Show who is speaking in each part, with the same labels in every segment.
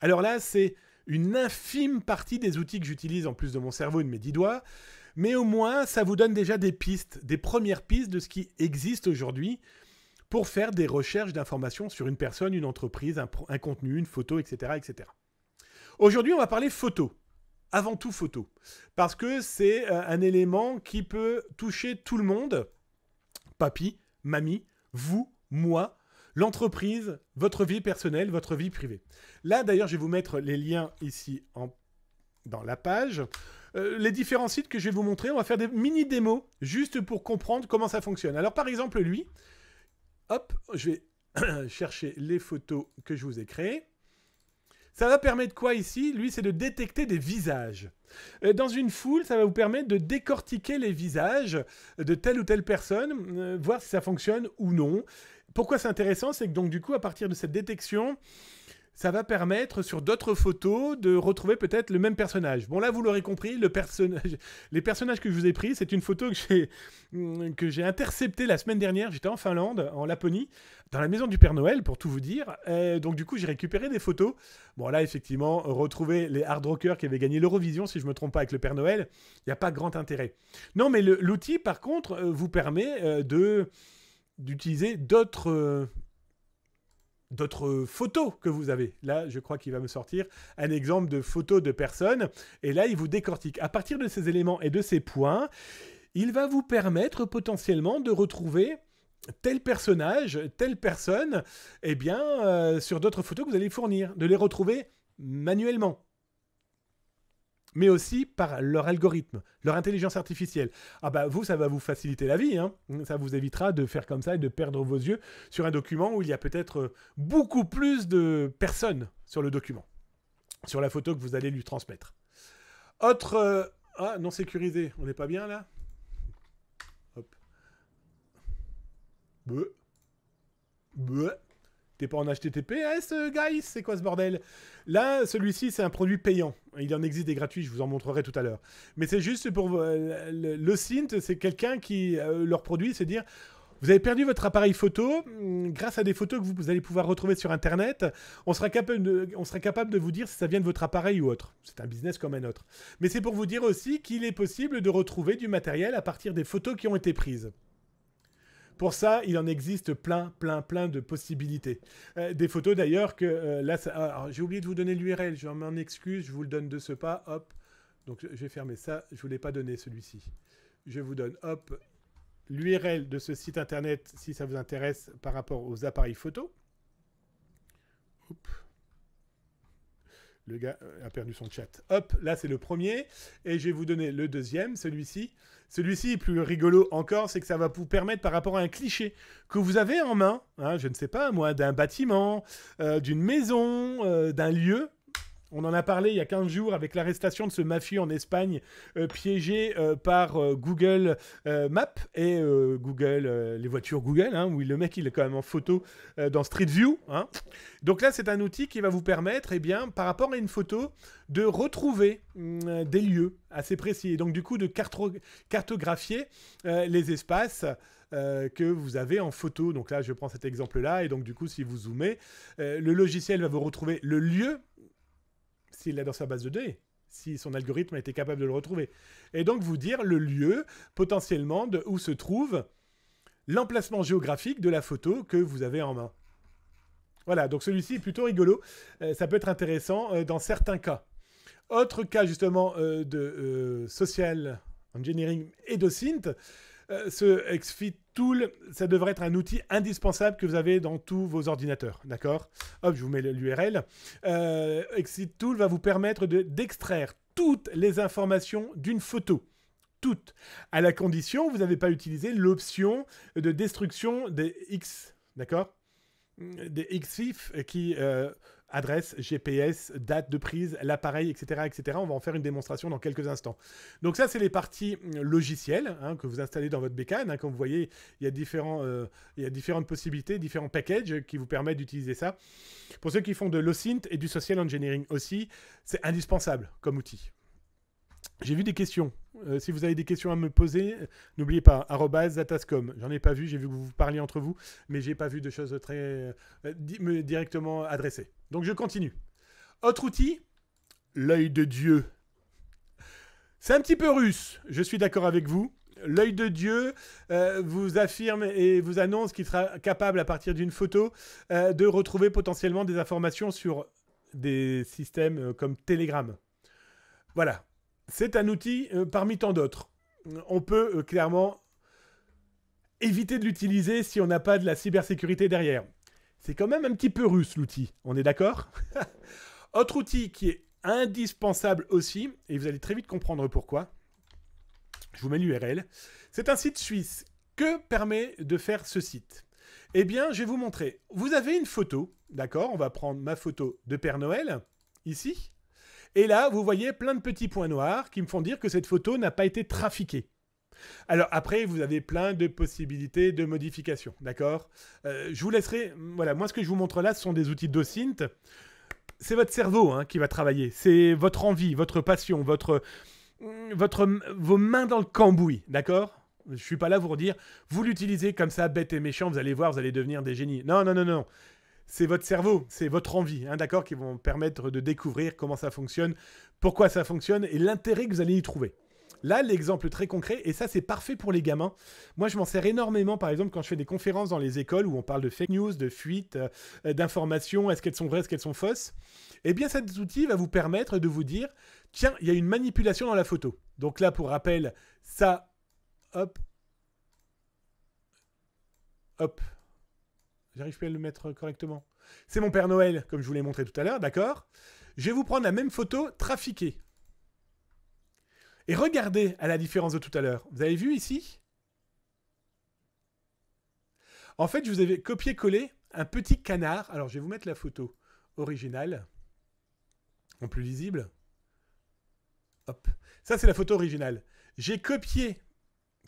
Speaker 1: Alors là, c'est une infime partie des outils que j'utilise en plus de mon cerveau et de mes dix doigts, mais au moins ça vous donne déjà des pistes, des premières pistes de ce qui existe aujourd'hui pour faire des recherches d'informations sur une personne, une entreprise, un, contenu, une photo, etc. etc. Aujourd'hui, on va parler photo. Avant tout photo. Parce que c'est euh, un élément qui peut toucher tout le monde. Papy, mamie, vous, moi, l'entreprise, votre vie personnelle, votre vie privée. Là, d'ailleurs, je vais vous mettre les liens ici en... dans la page. Euh, les différents sites que je vais vous montrer, on va faire des mini-démos juste pour comprendre comment ça fonctionne. Alors, par exemple, lui, hop, je vais chercher les photos que je vous ai créées. Ça va permettre quoi ici Lui, c'est de détecter des visages. Euh, dans une foule, ça va vous permettre de décortiquer les visages de telle ou telle personne, euh, voir si ça fonctionne ou non. Pourquoi c'est intéressant C'est que donc du coup, à partir de cette détection, ça va permettre sur d'autres photos de retrouver peut-être le même personnage. Bon là vous l'aurez compris, le personnage, les personnages que je vous ai pris, c'est une photo mm, que j'ai interceptée la semaine dernière. J'étais en Finlande, en Laponie, dans la maison du Père Noël pour tout vous dire. Euh, donc du coup j'ai récupéré des photos. Bon là effectivement retrouver les hard rockers qui avaient gagné l'Eurovision si je me trompe pas avec le Père Noël, il n'y a pas grand intérêt. Non mais l'outil par contre euh, vous permet euh, de d'utiliser d'autres d'autres photos que vous avez. Là, je crois qu'il va me sortir un exemple de photo de personne, Et là, il vous décortique. À partir de ces éléments et de ces points, il va vous permettre potentiellement de retrouver tel personnage, telle personne, eh bien, euh, sur d'autres photos que vous allez fournir, de les retrouver manuellement mais aussi par leur algorithme, leur intelligence artificielle. Ah bah vous, ça va vous faciliter la vie, hein ça vous évitera de faire comme ça et de perdre vos yeux sur un document où il y a peut-être euh, beaucoup plus de personnes sur le document, sur la photo que vous allez lui transmettre. Autre... Euh, ah, non sécurisé, on n'est pas bien là Hop. T'es pas en HTTPS, euh, guys C'est quoi ce bordel Là, celui-ci, c'est un produit payant. Il en existe des gratuits, je vous en montrerai tout à l'heure. Mais c'est juste pour... Euh, le, c'est quelqu'un qui... Euh, leur produit, c'est dire... Vous avez perdu votre appareil photo. Hum, grâce à des photos que vous allez pouvoir retrouver sur Internet, on sera capable de vous dire si ça vient de votre appareil ou autre. C'est un business comme un autre. Mais c'est pour vous dire aussi qu'il est possible de retrouver du matériel à partir des photos qui ont été prises. Pour ça, il en existe plein, plein, plein de possibilités. Euh, des photos d'ailleurs que euh, là, ça... Ah, j'ai oublié de vous donner l'URL, je m'en excuse, je vous le donne de ce pas, hop. Donc je vais fermer ça, je ne vous pas donner celui-ci. Je vous donne, hop, l'URL de ce site internet si ça vous intéresse par rapport aux appareils photo. Le gars euh, a perdu son chat. Hop, là c'est le premier. Et je vais vous donner le deuxième, celui-ci. Celui-ci est plus rigolo encore, c'est que ça va vous permettre par rapport à un cliché que vous avez en main, hein, je ne sais pas moi, d'un bâtiment, euh, d'une maison, euh, d'un lieu, on en a parlé il y a 15 jours avec l'arrestation de ce mafieux en Espagne euh, piégé euh, par euh, Google Maps et Google, les voitures Google, hein, où le mec il est quand même en photo dans Street View. Hein. Donc là c'est un outil qui va vous permettre, eh bien, par rapport à une photo, de retrouver mm, des lieux assez précis donc du coup de cartographier les espaces. que vous avez en photo. Donc là, je prends cet exemple-là, et donc du coup, si vous zoomez, le logiciel va vous retrouver le lieu s'il est dans sa base de données, si son algorithme a été capable de le retrouver. Et donc vous dire le lieu potentiellement de où se trouve l'emplacement géographique de la photo que vous avez en main. Voilà, donc celui-ci est plutôt rigolo. Euh, ça peut être intéressant euh, dans certains cas. Autre cas justement euh, de social engineering et de synth, ce XFIT Tool, ça devrait être un outil indispensable que vous avez dans tous vos ordinateurs. D'accord Hop, je vous mets l'URL. Euh, Exit Tool va vous permettre d'extraire toutes les informations d'une photo. Toutes. À la condition, vous n'avez pas utilisé l'option de destruction des X. D'accord Des XIF qui. Euh, adresse, GPS, date de prise, l'appareil, etc., etc. On va en faire une démonstration dans quelques instants. Donc ça, c'est les parties euh, logicielles hein, que vous installez dans votre bécane. Hein. Comme vous voyez, il y, a euh, il y a différentes possibilités, différents packages qui vous permettent d'utiliser ça. Pour ceux qui font de l'OSINT et du Social Engineering aussi, c'est indispensable comme outil. J'ai vu des questions. Euh, si vous avez des questions à me poser, n'oubliez pas, zatascom. J'en ai pas vu, j'ai vu que vous parliez entre vous, mais j'ai pas vu de choses très euh, directement adressées. Donc je continue. Autre outil, l'œil de Dieu. C'est un petit peu russe, je suis d'accord avec vous. L'œil de Dieu euh, vous affirme et vous annonce qu'il sera capable, à partir d'une photo, de retrouver potentiellement des informations sur des systèmes comme Telegram. Voilà, c'est un outil euh, parmi tant d'autres. On peut euh, clairement éviter de l'utiliser si on n'a pas de la cybersécurité derrière. C'est quand même un petit peu russe l'outil, on est d'accord Autre outil qui est indispensable aussi, et vous allez très vite comprendre pourquoi, je vous mets l'URL, c'est un site suisse. Que permet de faire ce site Eh bien, je vais vous montrer. Vous avez une photo, d'accord On va prendre ma photo de Père Noël, ici. Et là, vous voyez plein de petits points noirs qui me font dire que cette photo n'a pas été trafiquée. Alors après, vous avez plein de possibilités de modifications, d'accord euh, Je vous laisserai... Voilà, moi ce que je vous montre là, ce sont des outils docint. C'est votre cerveau hein, qui va travailler, c'est votre envie, votre passion, votre, mm, votre, vos mains dans le cambouis, d'accord Je ne suis pas là pour dire, vous l'utilisez comme ça, bête et méchant, vous allez voir, vous allez devenir des génies. Non, non, non, non c'est votre cerveau, c'est votre envie, hein, d'accord, qui vont permettre de découvrir comment ça fonctionne, pourquoi ça fonctionne et l'intérêt que vous allez y trouver. Là, l'exemple très concret, et ça c'est parfait pour les gamins. Moi, je m'en sers énormément, par exemple, quand je fais des conférences dans les écoles où on parle de fake news, de fuites, euh, d'informations, est-ce qu'elles sont vraies, est-ce qu'elles sont fausses. Eh bien, cet outil va vous permettre de vous dire, tiens, il y a une manipulation dans la photo. Donc là, pour rappel, ça, hop, hop, J'arrive plus à le mettre correctement. C'est mon Père Noël, comme je vous l'ai montré tout à l'heure, d'accord Je vais vous prendre la même photo trafiquée. Et regardez à la différence de tout à l'heure. Vous avez vu ici En fait, je vous avais copié-collé un petit canard. Alors, je vais vous mettre la photo originale, en plus lisible. Hop. Ça, c'est la photo originale. J'ai copié...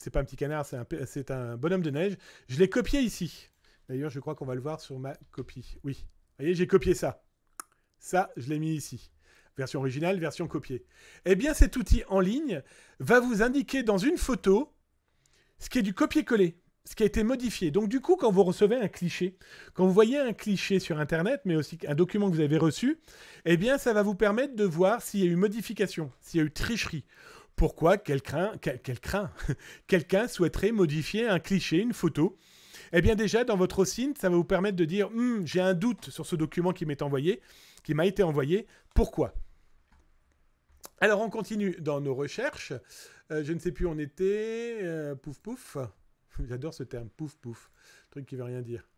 Speaker 1: C'est pas un petit canard, c'est un, un bonhomme de neige. Je l'ai copié ici. D'ailleurs, je crois qu'on va le voir sur ma copie. Oui. Vous voyez, j'ai copié ça. Ça, je l'ai mis ici. Version originale, version copiée. Eh bien, cet outil en ligne va vous indiquer dans une photo ce qui est du copier-coller, ce qui a été modifié. Donc, du coup, quand vous recevez un cliché, quand vous voyez un cliché sur Internet, mais aussi un document que vous avez reçu, eh bien, ça va vous permettre de voir s'il y a eu modification, s'il y a eu tricherie pourquoi quelqu'un craint quelqu'un souhaiterait modifier un cliché, une photo eh bien déjà, dans votre OSINT, ça va vous permettre de dire hmm, j'ai un doute sur ce document qui m'est envoyé, qui m'a été envoyé. Pourquoi Alors on continue dans nos recherches. Euh, je ne sais plus où on était. Euh, pouf pouf. J'adore ce terme, pouf pouf. Truc qui veut rien dire.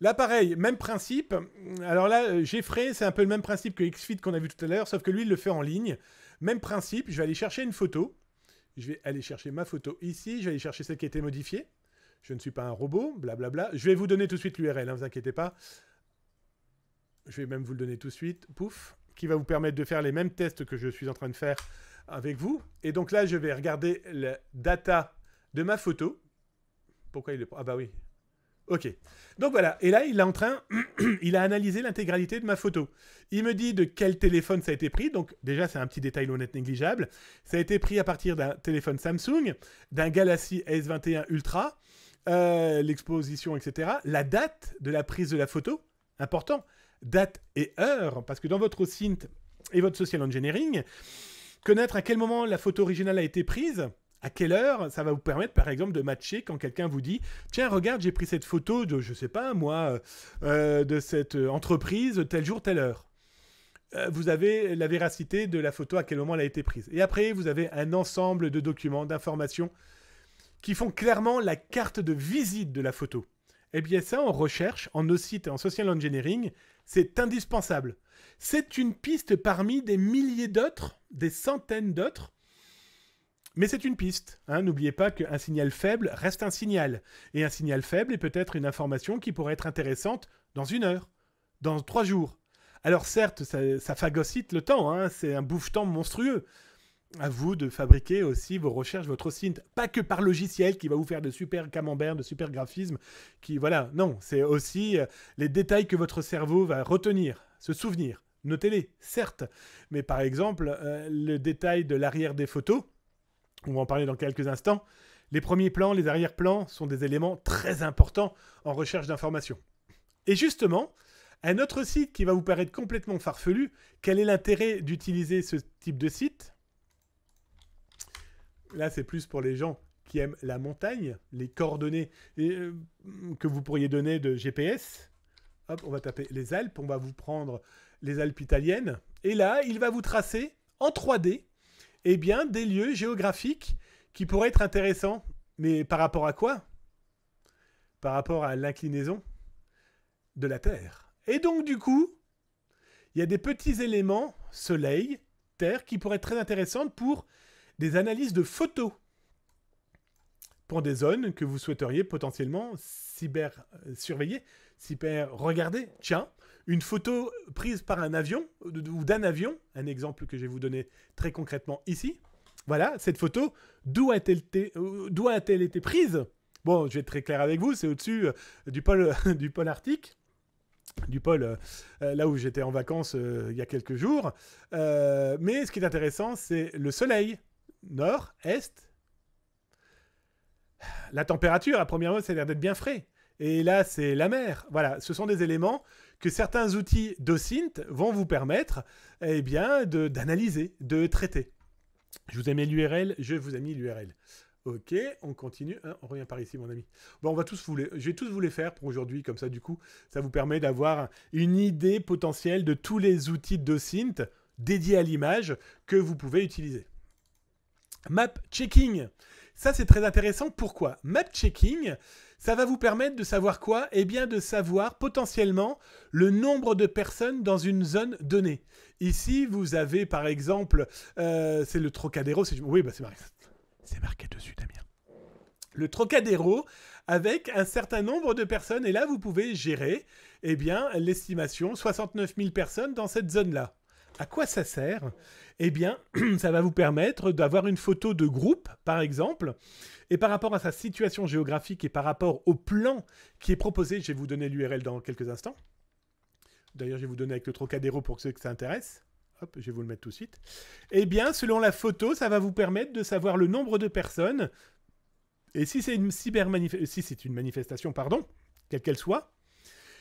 Speaker 1: Là, pareil, même principe. Alors là, Jeffrey, euh, c'est un peu le même principe que XFIT qu'on a vu tout à l'heure, sauf que lui, il le fait en ligne. Même principe, je vais aller chercher une photo. Je vais aller chercher ma photo ici, je vais aller chercher celle qui a été modifiée. Je ne suis pas un robot, blablabla. Je vais vous donner tout de suite l'URL, ne hein, vous inquiétez pas. Je vais même vous le donner tout de suite, pouf, qui va vous permettre de faire les mêmes tests que je suis en train de faire avec vous. Et donc là, je vais regarder le data de ma photo. Pourquoi il est... Ah bah oui. Ok. Donc voilà. Et là, il est en train... il a analysé l'intégralité de ma photo. Il me dit de quel téléphone ça a été pris. Donc déjà, c'est un petit détail honnête négligeable. Ça a été pris à partir d'un téléphone Samsung, d'un Galaxy S21 Ultra, euh, l'exposition, etc. La date de la prise de la photo, important, date et heure, parce que dans votre synth et votre social engineering, connaître à quel moment la photo originale a été prise, à quelle heure, ça va vous permettre par exemple de matcher quand quelqu'un vous dit Tiens, regarde, j'ai pris cette photo de, je sais pas moi, euh, euh, de cette entreprise tel jour, telle heure. vous avez la véracité de la photo, à quel moment elle a été prise. Et après, vous avez un ensemble de documents, d'informations qui font clairement la carte de visite de la photo. Eh bien ça, en recherche, en OSIT et en social engineering, c'est indispensable. C'est une piste parmi des milliers d'autres, des centaines d'autres, mais c'est une piste. Hein. N'oubliez pas qu'un signal faible reste un signal. Et un signal faible est peut-être une information qui pourrait être intéressante dans une heure, dans trois jours. Alors certes, ça, phagocyte le temps, hein, c'est un bouffe monstrueux à vous de fabriquer aussi vos recherches, votre site, pas que par logiciel qui va vous faire de super camemberts, de super graphismes, qui voilà, non, c'est aussi euh, les détails que votre cerveau va retenir, se souvenir. Notez-les, certes, mais par exemple, euh, le détail de l'arrière des photos, on va en parler dans quelques instants, les premiers plans, les arrière-plans sont des éléments très importants en recherche d'informations. Et justement, un autre site qui va vous paraître complètement farfelu, quel est l'intérêt d'utiliser ce type de site Là, c'est plus pour les gens qui aiment la montagne, les coordonnées euh, que vous pourriez donner de GPS. on va taper les Alpes, on va vous prendre les Alpes italiennes. Et là, il va vous tracer en 3D eh bien, des lieux géographiques qui pourraient être intéressants. Mais par rapport à quoi Par rapport à l'inclinaison de la Terre. Et donc, du coup, il y a des petits éléments, Soleil, Terre, qui pourraient être très intéressants pour des analyses de photos pour des zones que vous souhaiteriez potentiellement cyber euh, surveiller, cyber regarder. Tiens, une photo prise par un avion euh, ou d'un avion, un exemple que je vais vous donner très concrètement ici. Voilà, cette photo, d'où a-t-elle été, euh, prise Bon, je vais être très clair avec vous, c'est au-dessus du pôle, du pôle arctique du pôle, là où j'étais en vacances il y a quelques jours. mais ce qui est intéressant, c'est le soleil nord, est, la température, à première vue, ça a l'air d'être bien frais. Et là, c'est la mer. Voilà, ce sont des éléments que certains outils d'OSINT vont vous permettre eh bien, d'analyser, de, traiter. Je vous ai mis l'URL, je vous ai mis l'URL. Ok, on continue. Hein, on revient par ici, mon ami. Bon, on va tous vous je vais tous vous les faire pour aujourd'hui, comme ça, du coup, ça vous permet d'avoir une idée potentielle de tous les outils Synth dédiés à l'image que vous pouvez utiliser. Map checking. Ça, c'est très intéressant. Pourquoi Map checking, ça va vous permettre de savoir quoi Eh bien, de savoir potentiellement le nombre de personnes dans une zone donnée. Ici, vous avez par exemple, euh, c'est le Trocadéro. Oui, bah, c'est marqué. marqué dessus, Damien. Le Trocadéro avec un certain nombre de personnes. Et là, vous pouvez gérer eh bien, l'estimation 69 000 personnes dans cette zone-là. À quoi ça sert Eh bien, ça va vous permettre d'avoir une photo de groupe, par exemple, et par rapport à sa situation géographique et par rapport au plan qui est proposé, je vais vous donner l'URL dans quelques instants. D'ailleurs, je vais vous donner avec le Trocadéro pour ceux que ça intéresse. Hop, je vais vous le mettre tout de suite. Eh bien, selon la photo, ça va vous permettre de savoir le nombre de personnes. Et si c'est une, si une manifestation, pardon, quelle qu'elle soit,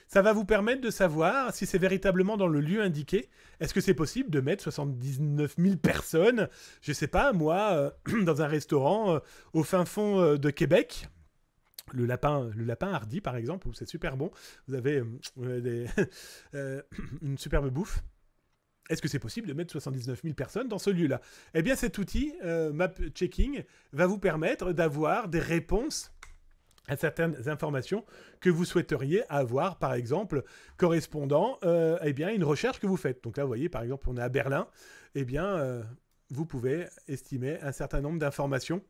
Speaker 1: ça va vous permettre de savoir si c'est véritablement dans le lieu indiqué. Est-ce que c'est possible de mettre 79 000 personnes, je sais pas, moi, euh, dans un restaurant euh, au fin fond euh, de Québec le lapin, le lapin hardi, par exemple, où c'est super bon. Vous avez une superbe bouffe. Est-ce que c'est possible de mettre 79 000 personnes dans ce lieu-là Eh bien, cet outil, Map Checking, va vous permettre d'avoir des réponses à certaines informations que vous souhaiteriez avoir, par exemple, correspondant euh, eh bien, à une recherche que vous faites. Donc là, vous voyez, par exemple, on est à Berlin, eh bien, euh, vous pouvez estimer un certain nombre d'informations.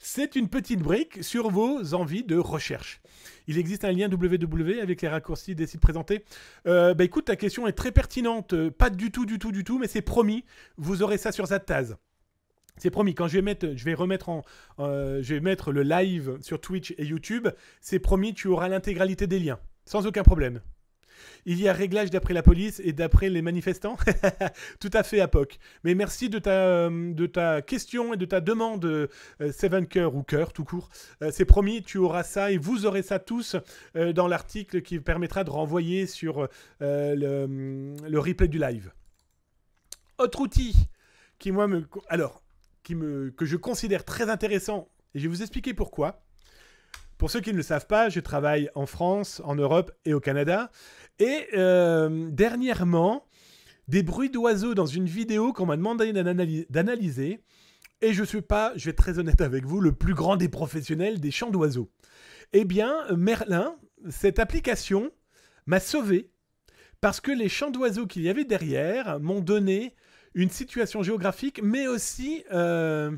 Speaker 1: C'est une petite brique sur vos envies de recherche. Il existe un lien www avec les raccourcis des sites présentés. Euh, bah, écoute, ta question est très pertinente. Pas du tout, du tout, du tout, mais c'est promis, vous aurez ça sur Zataz. C'est promis, quand je vais remettre le live sur Twitch et YouTube, c'est promis, tu auras l'intégralité des liens, sans aucun problème. Il y a réglage d'après la police et d'après les manifestants Tout à fait, à poc. Mais merci de ta, euh, question et de ta demande, euh, Seven Cœur ou Cœur, tout court. Euh, c'est promis, tu auras ça et vous aurez ça tous dans l'article qui permettra de renvoyer sur le, le, replay du live. Autre outil qui, moi, me... Alors, que je considère très intéressant. Et je vais vous expliquer pourquoi. Pour ceux qui ne le savent pas, je travaille en France, en Europe et au Canada. Et euh, dernièrement, des bruits d'oiseaux dans une vidéo qu'on m'a demandé d'analyser. Et je ne suis pas, je vais être très honnête avec vous, le plus grand des professionnels des chants d'oiseaux. Eh bien, Merlin, cette application m'a sauvé parce que les chants d'oiseaux qu'il y avait derrière m'ont donné une situation géographique, mais aussi, euh,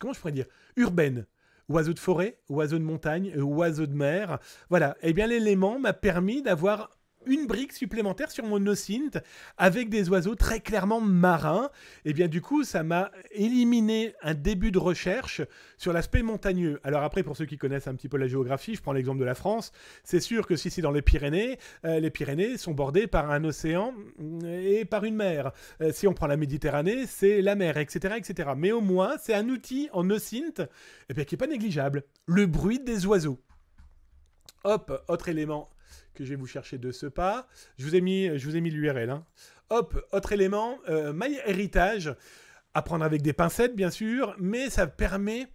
Speaker 1: comment je pourrais dire, urbaine. Oiseau de forêt, oiseau de montagne, euh, oiseau de mer. Voilà, eh bien l'élément m'a permis d'avoir une brique supplémentaire sur mon Nocint avec des oiseaux très clairement marins. Et eh bien du coup, ça m'a éliminé un début de recherche sur l'aspect montagneux. Alors après, pour ceux qui connaissent un petit peu la géographie, je prends l'exemple de la France. C'est sûr que si c'est dans les Pyrénées, euh, les Pyrénées sont bordées par un océan euh, et par une mer. Euh, si on prend la Méditerranée, c'est la mer, etc., etc. Mais au moins, c'est un outil en Nocint et eh bien, qui n'est pas négligeable. Le bruit des oiseaux. Hop, autre élément que je vais vous chercher de ce pas. Je vous ai mis, je vous ai mis l'URL. Hein. Hop, autre élément, euh, MyHeritage. À prendre avec des pincettes, bien sûr, mais ça permet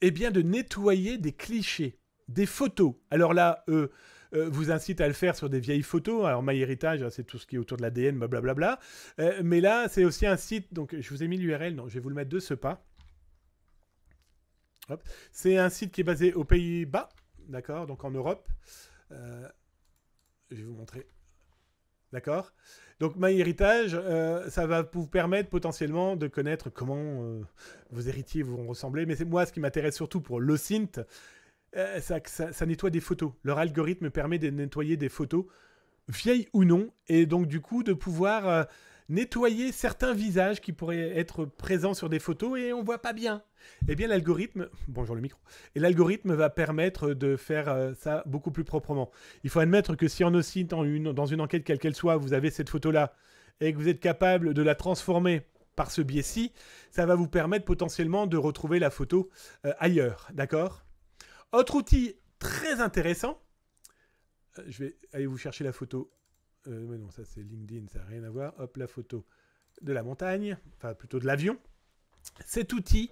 Speaker 1: eh bien, de nettoyer des clichés, des photos. Alors là, eux, euh, vous incite à le faire sur des vieilles photos. Alors MyHeritage, hein, c'est tout ce qui est autour de l'ADN, blablabla. Euh, mais là, c'est aussi un site, donc je vous ai mis l'URL, non, je vais vous le mettre de ce pas. C'est un site qui est basé aux Pays-Bas, d'accord, donc en Europe. Euh, je vais vous montrer. D'accord Donc, ma héritage, euh, ça va vous permettre potentiellement de connaître comment euh, vos héritiers vont ressembler. Mais c'est moi, ce qui m'intéresse surtout pour le synth, ça, ça, ça, nettoie des photos. Leur algorithme permet de nettoyer des photos, vieilles ou non, et donc du coup de pouvoir nettoyer certains visages qui pourraient être présents sur des photos et on voit pas bien. Eh bien l'algorithme, bonjour le micro, et l'algorithme va permettre de faire euh, ça beaucoup plus proprement. Il faut admettre que si en aussi dans une, dans une enquête quelle qu'elle soit, vous avez cette photo-là et que vous êtes capable de la transformer par ce biais-ci, ça va vous permettre potentiellement de retrouver la photo euh, ailleurs, d'accord Autre outil très intéressant, euh, je vais aller vous chercher la photo euh, mais non, ça c'est LinkedIn, ça n'a rien à voir. Hop, la photo de la montagne, enfin plutôt de l'avion. Cet outil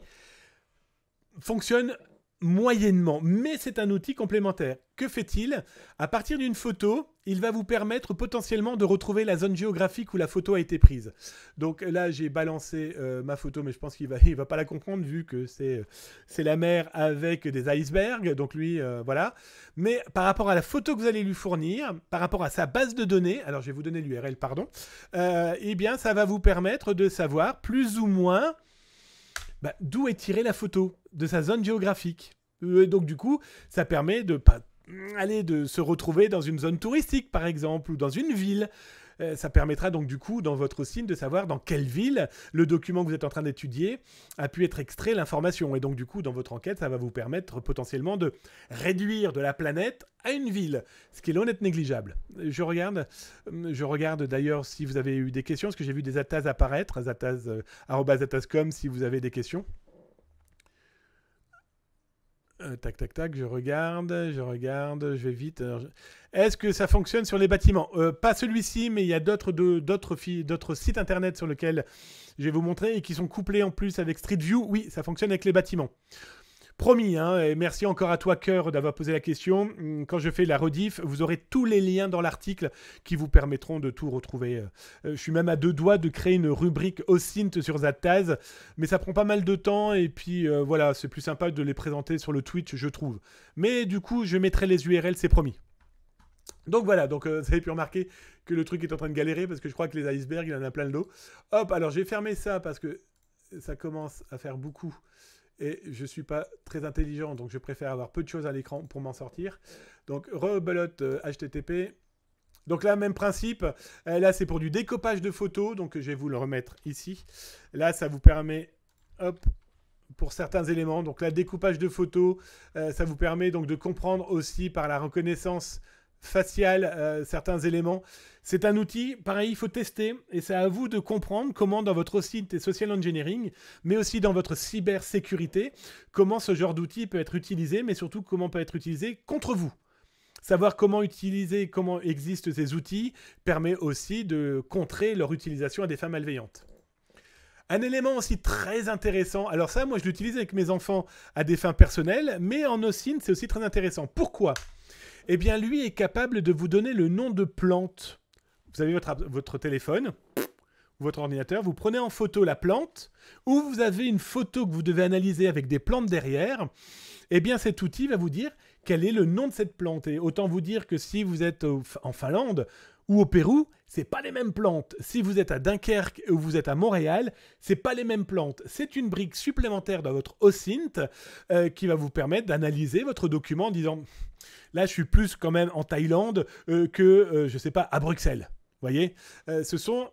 Speaker 1: fonctionne moyennement, mais c'est un outil complémentaire. Que fait-il À partir d'une photo, il va vous permettre potentiellement de retrouver la zone géographique où la photo a été prise. Donc là, j'ai balancé euh, ma photo, mais je pense qu'il ne va, il va pas la comprendre vu que c'est la mer avec des icebergs. Donc lui, euh, voilà. Mais par rapport à la photo que vous allez lui fournir, par rapport à sa base de données, alors je vais vous donner l'URL, pardon, euh, eh bien, ça va vous permettre de savoir plus ou moins bah, d'où est tirée la photo de sa zone géographique. Et donc du coup, ça permet de pas mm, aller de se retrouver dans une zone touristique par exemple ou dans une ville euh, ça permettra donc du coup dans votre signe de savoir dans quelle ville le document que vous êtes en train d'étudier a pu être extrait l'information. Et donc du coup dans votre enquête, ça va vous permettre potentiellement de réduire de la planète à une ville, ce qui est loin négligeable. Je regarde, euh, je regarde d'ailleurs si vous avez eu des questions, parce que j'ai vu des atas apparaître, atas, euh, si vous avez des questions. Euh, tac, tac, tac, je regarde, je regarde, je vais vite. Est-ce que ça fonctionne sur les bâtiments euh, Pas celui-ci, mais il y a d'autres, d'autres, sites internet sur lesquels je vais vous montrer et qui sont couplés en plus avec Street View. Oui, ça fonctionne avec les bâtiments. Promis, hein, et merci encore à toi, Cœur, d'avoir posé la question. Hum, quand je fais la rediff, vous aurez tous les liens dans l'article qui vous permettront de tout retrouver. Euh, je suis même à deux doigts de créer une rubrique Synth sur Zataz, mais ça prend pas mal de temps et puis euh, voilà, c'est plus sympa de les présenter sur le Twitch, je trouve. Mais du coup, je mettrai les URL, c'est promis. Donc voilà, donc euh, vous avez pu remarquer que le truc est en train de galérer parce que je crois que les icebergs, il en a plein le dos. Hop, alors j'ai fermé ça parce que ça commence à faire beaucoup et je suis pas très intelligent, donc je préfère avoir peu de choses à l'écran pour m'en sortir. Donc re euh, HTTP. Donc là, même principe. Euh, là, c'est pour du découpage de photos, donc je vais vous le remettre ici. Là, ça vous permet, hop, pour certains éléments. Donc là, découpage de photos, euh, ça vous permet donc de comprendre aussi par la reconnaissance facial euh, certains éléments. C'est un outil, pareil, il faut tester et c'est à vous de comprendre comment dans votre site et social engineering, mais aussi dans votre cybersécurité, comment ce genre d'outil peut être utilisé, mais surtout comment peut être utilisé contre vous. Savoir comment utiliser, comment existent ces outils permet aussi de contrer leur utilisation à des fins malveillantes. Un élément aussi très intéressant, alors ça moi je l'utilise avec mes enfants à des fins personnelles, mais en OSINT c'est aussi très intéressant. Pourquoi eh bien, lui est capable de vous donner le nom de plante. Vous avez votre, votre téléphone votre ordinateur, vous prenez en photo la plante, ou vous avez une photo que vous devez analyser avec des plantes derrière, eh bien cet outil va vous dire quel est le nom de cette plante. Et autant vous dire que si vous êtes en Finlande ou au Pérou, c'est pas les mêmes plantes. Si vous êtes à Dunkerque ou vous êtes à Montréal, c'est pas les mêmes plantes. C'est une brique supplémentaire dans votre OSINT euh, qui va vous permettre d'analyser votre document en disant là, je suis plus quand même en Thaïlande euh, que, euh, je sais pas, à Bruxelles. Vous voyez Ce sont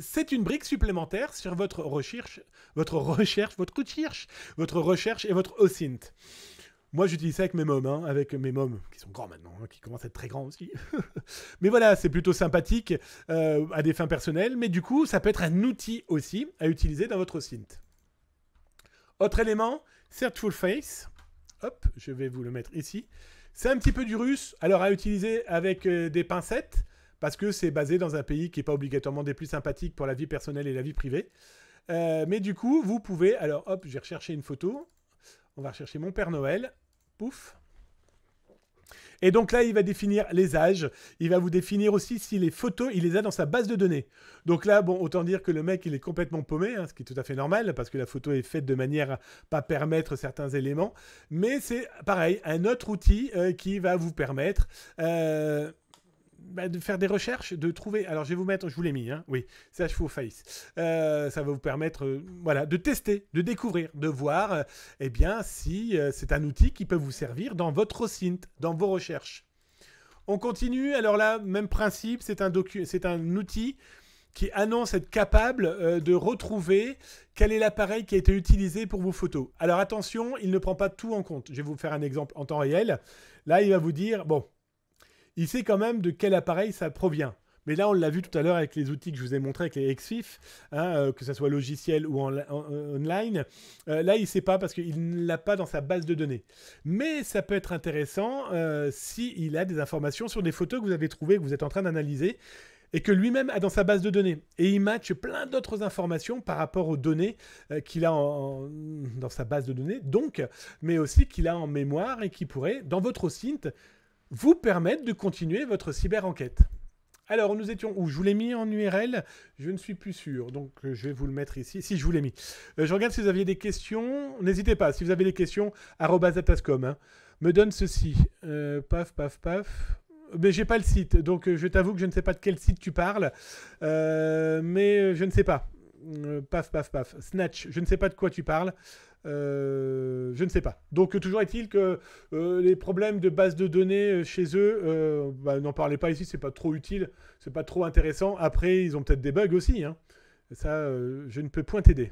Speaker 1: c'est une brique supplémentaire sur votre recherche, votre recherche, votre recherche, votre recherche et votre OSINT. Moi, j'utilise ça avec mes mômes, hein, avec mes mômes qui sont grands maintenant, hein, qui commencent à être très grands aussi. mais voilà, c'est plutôt sympathique euh, à des fins personnelles, mais du coup, ça peut être un outil aussi à utiliser dans votre synth. Autre élément, Searchful Face. Hop, je vais vous le mettre ici. C'est un petit peu du russe, alors à utiliser avec euh, des pincettes, parce que c'est basé dans un pays qui n'est pas obligatoirement des plus sympathiques pour la vie personnelle et la vie privée. Euh, mais du coup, vous pouvez... Alors, hop, j'ai recherché une photo. On va rechercher mon Père Noël. Pouf. Et donc là, il va définir les âges. Il va vous définir aussi si les photos, il les a dans sa base de données. Donc là, bon, autant dire que le mec, il est complètement paumé, hein, ce qui est tout à fait normal, parce que la photo est faite de manière à pas permettre certains éléments. Mais c'est pareil, un autre outil euh, qui va vous permettre... Euh, bah, de faire des recherches, de trouver. Alors, je vais vous mettre, je vous l'ai mis, hein, oui, ça, 4 Face. ça va vous permettre euh, voilà, de tester, de découvrir, de voir euh, eh bien, si euh, c'est un outil qui peut vous servir dans votre synth, dans vos recherches. On continue. Alors là, même principe, c'est un, c'est un outil qui annonce être capable de retrouver quel est l'appareil qui a été utilisé pour vos photos. Alors attention, il ne prend pas tout en compte. Je vais vous faire un exemple en temps réel. Là, il va vous dire, bon, il sait quand même de quel appareil ça provient. Mais là, on l'a vu tout à l'heure avec les outils que je vous ai montrés, avec les XFIF, hein, euh, que ce soit logiciel ou en, online. Euh, là, il ne sait pas parce qu'il ne l'a pas dans sa base de données. Mais ça peut être intéressant euh, s'il a des informations sur des photos que vous avez trouvées, que vous êtes en train d'analyser, et que lui-même a dans sa base de données. Et il match plein d'autres informations par rapport aux données qu'il a dans sa base de données, donc, mais aussi qu'il a en mémoire et qui pourrait, dans votre OSINT, vous permettent de continuer votre cyber-enquête. Alors, nous étions où Je vous l'ai mis en URL Je ne suis plus sûr. Donc, euh, je vais vous le mettre ici. Si, je vous l'ai mis. Euh, je regarde si vous aviez des questions. N'hésitez pas. Si vous avez des questions, arrobasatascom. Hein. Me donne ceci. Euh, paf, paf, paf. Mais j'ai pas le site. Donc, je t'avoue que je ne sais pas de quel site tu parles. mais je ne sais pas. paf, paf, paf. Snatch. Je ne sais pas de quoi tu parles. Euh, je ne sais pas. Donc euh, toujours est-il que euh, les problèmes de base de données chez eux, bah, n'en parlez pas ici, c'est pas trop utile, c'est pas trop intéressant. Après, ils ont peut-être des bugs aussi. Hein. Ça, je ne peux point t'aider.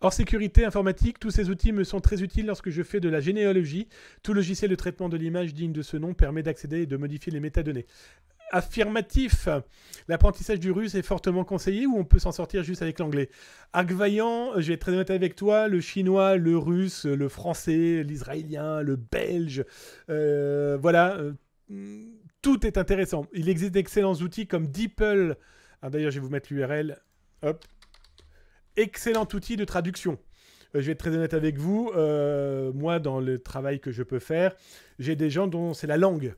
Speaker 1: Hors sécurité informatique, tous ces outils me sont très utiles lorsque je fais de la généalogie. Tout logiciel de traitement de l'image digne de ce nom permet d'accéder et de modifier les métadonnées affirmatif. L'apprentissage du russe est fortement conseillé ou on peut s'en sortir juste avec l'anglais Agvaillant, euh, je vais être très honnête avec toi, le chinois, le russe, euh, le français, l'israélien, le belge, euh, voilà, mm, tout est intéressant. Il existe d'excellents outils comme DeepL. Ah, d'ailleurs, je vais vous mettre l'URL. Hop. Excellent outil de traduction je vais être très honnête avec vous, moi, dans le travail que je peux faire, j'ai des gens dont c'est la langue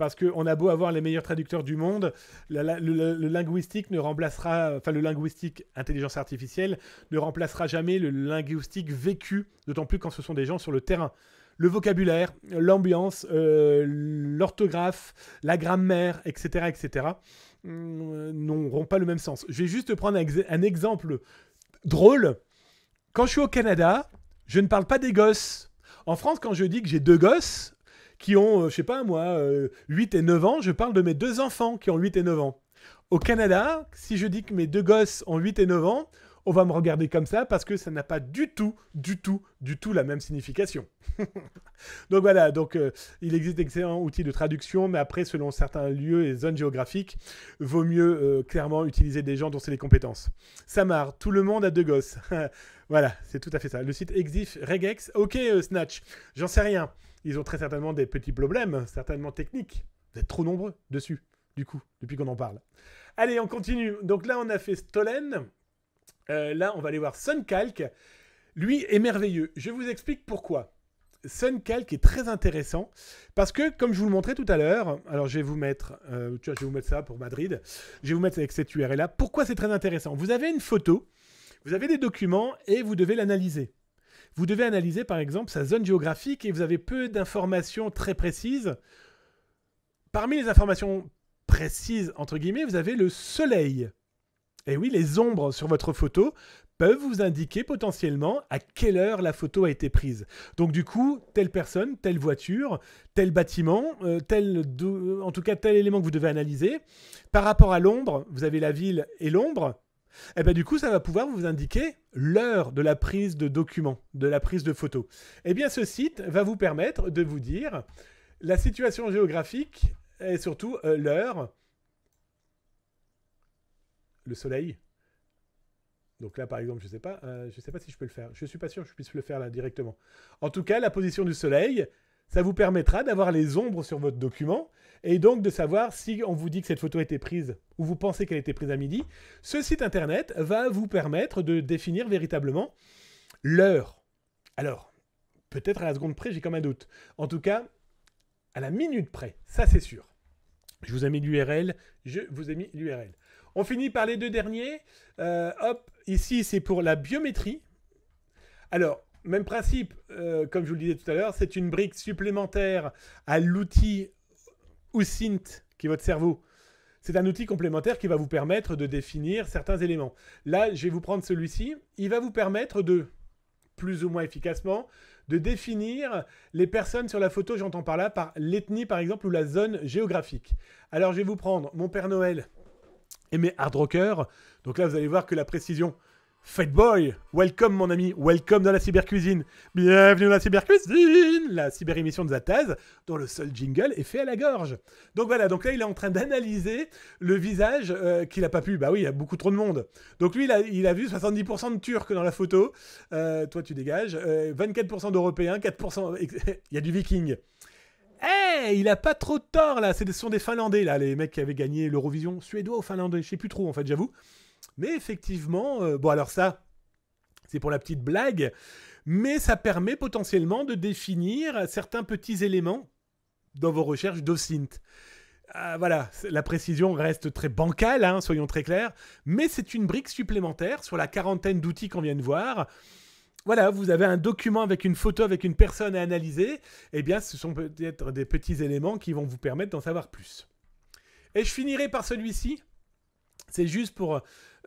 Speaker 1: parce qu'on a beau avoir les meilleurs traducteurs du monde, le, linguistique ne remplacera, enfin le linguistique intelligence artificielle ne remplacera jamais le linguistique vécu, d'autant plus quand ce sont des gens sur le terrain. Le vocabulaire, l'ambiance, euh, l'orthographe, la grammaire, etc., etc., mm, n'auront pas le même sens. Je vais juste prendre un exemple drôle. Quand je suis au Canada, je ne parle pas des gosses. En France, quand je dis que j'ai deux gosses, qui ont, euh, je sais pas moi, 8 euh, et 9 ans, je parle de mes deux enfants qui ont 8 et 9 ans. Au Canada, si je dis que mes deux gosses ont 8 et 9 ans, on va me regarder comme ça parce que ça n'a pas du tout, du tout, du tout la même signification. donc voilà, donc euh, il existe d'excellents outils de traduction, mais après, selon certains lieux et zones géographiques, vaut mieux clairement utiliser des gens dont c'est les compétences. Ça Samar, tout le monde a deux gosses. voilà, c'est tout à fait ça. Le site Exif, Regex, ok Snatch, j'en sais rien ils ont très certainement des petits problèmes, certainement techniques. Vous êtes trop nombreux dessus, du coup, depuis qu'on en parle. Allez, on continue. Donc là, on a fait Stolen. Euh, là, on va aller voir Suncalc. Lui est merveilleux. Je vous explique pourquoi. Suncalc est très intéressant parce que, comme je vous le montrais tout à l'heure, alors je vais vous mettre, euh, je vais vous mettre ça pour Madrid, je vais vous mettre avec cette URL là. Pourquoi c'est très intéressant Vous avez une photo, vous avez des documents et vous devez l'analyser. Vous devez analyser par exemple sa zone géographique et vous avez peu d'informations très précises. Parmi les informations précises, entre guillemets, vous avez le soleil. Et oui, les ombres sur votre photo peuvent vous indiquer potentiellement à quelle heure la photo a été prise. Donc du coup, telle personne, telle voiture, tel bâtiment, euh, tel en tout cas tel élément que vous devez analyser. Par rapport à l'ombre, vous avez la ville et l'ombre. Et eh bien du coup, ça va pouvoir vous indiquer l'heure de la prise de documents, de la prise de photos. Et eh bien ce site va vous permettre de vous dire la situation géographique et surtout euh, l'heure, le soleil. Donc là, par exemple, je ne sais, pas, euh, sais pas si je peux le faire. Je ne suis pas sûr que je puisse le faire là directement. En tout cas, la position du soleil, ça vous permettra d'avoir les ombres sur votre document et donc de savoir si on vous dit que cette photo a été prise ou vous pensez qu'elle a été prise à midi. Ce site internet va vous permettre de définir véritablement l'heure. Alors, peut-être à la seconde près, j'ai comme un doute. En tout cas, à la minute près, ça c'est sûr. Je vous ai mis l'URL, je vous ai mis l'URL. On finit par les deux derniers. Euh, hop, ici c'est pour la biométrie. Alors, même principe, euh, comme je vous le disais tout à l'heure, c'est une brique supplémentaire à l'outil OUSINT qui est votre cerveau. C'est un outil complémentaire qui va vous permettre de définir certains éléments. Là, je vais vous prendre celui-ci. Il va vous permettre de, plus ou moins efficacement, de définir les personnes sur la photo, j'entends par là, par l'ethnie par exemple ou la zone géographique. Alors je vais vous prendre mon Père Noël et mes hard rockers. Donc là, vous allez voir que la précision boy welcome mon ami, welcome dans la cyber cuisine. Bienvenue dans la cyber cybercuisine, la cyberémission de Zataz, dont le seul jingle est fait à la gorge. Donc voilà, donc là il est en train d'analyser le visage euh, qu'il n'a pas pu. Bah oui, il y a beaucoup trop de monde. Donc lui, il a, vu 70% de Turcs dans la photo. Euh, toi, tu dégages. 24% euh, d'Européens, 4%. il y a du Viking. Eh, il a pas trop tort là. Ce sont des Finlandais là, les mecs qui avaient gagné l'Eurovision, suédois ou finlandais, je sais plus trop en fait, j'avoue. Mais effectivement, euh, bon alors ça, c'est pour la petite blague, mais ça permet potentiellement de définir certains petits éléments dans vos recherches d'OSINT. Ah, voilà, la précision reste très bancale, hein, soyons très clairs, mais c'est une brique supplémentaire sur la quarantaine d'outils qu'on vient de voir. Voilà, vous avez un document avec une photo, avec une personne à analyser, et eh bien ce sont peut-être des petits éléments qui vont vous permettre d'en savoir plus. Et je finirai par celui-ci, c'est juste pour... Euh,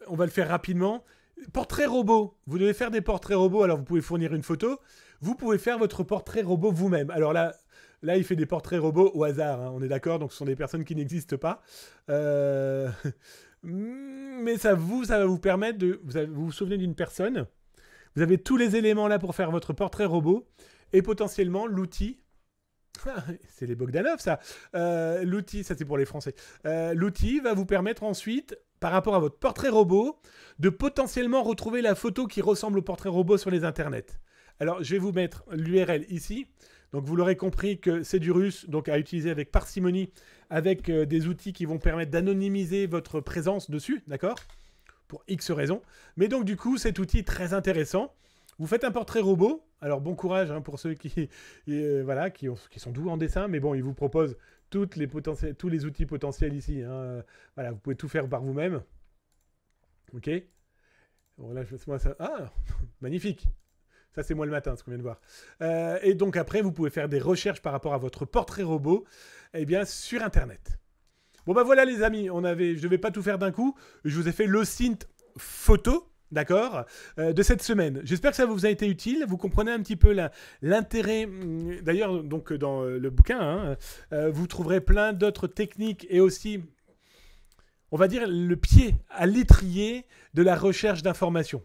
Speaker 1: on va le faire rapidement. Portrait robot. Vous devez faire des portraits robots. Alors, vous pouvez fournir une photo. Vous pouvez faire votre portrait robot vous-même. Alors là, là, il fait des portraits robots au hasard. Hein. on est d'accord. Donc, ce sont des personnes qui n'existent pas. Euh, mais ça vous, va vous permettre de. Vous vous, souvenez d'une personne. Vous avez tous les éléments là pour faire votre portrait robot. Et potentiellement, l'outil c'est les Bogdanov, ça. Euh, l'outil, ça c'est pour les Français. l'outil va vous permettre ensuite par rapport à votre portrait robot, de potentiellement retrouver la photo qui ressemble au portrait robot sur les internets. Alors, je vais vous mettre l'URL ici. Donc, vous l'aurez compris que c'est du russe, donc à utiliser avec parcimonie, avec euh, des outils qui vont permettre d'anonymiser votre présence dessus, d'accord Pour X raisons. Mais donc, du coup, cet outil très intéressant. Vous faites un portrait robot. Alors, bon courage hein, pour ceux qui, euh, voilà, qui, ont, qui sont doux en dessin, mais bon, il vous propose toutes les tous les outils potentiels ici. Hein. Voilà, vous pouvez tout faire par vous-même. Ok Voilà, je moi ça. Ah Magnifique ça, c'est moi le matin, ce qu'on vient de voir. Euh, et donc après, vous pouvez faire des recherches par rapport à votre portrait robot, et eh bien, sur Internet. Bon, ben bah, voilà, les amis, on avait, je ne vais pas tout faire d'un coup. Je vous ai fait le synth photo, d'accord, euh, de cette semaine. J'espère que ça vous a été utile. Vous comprenez un petit peu l'intérêt. Hum, d'ailleurs, donc euh, dans euh, le bouquin, hein, vous trouverez plein d'autres techniques et aussi on va dire, le pied à l'étrier de la recherche d'informations.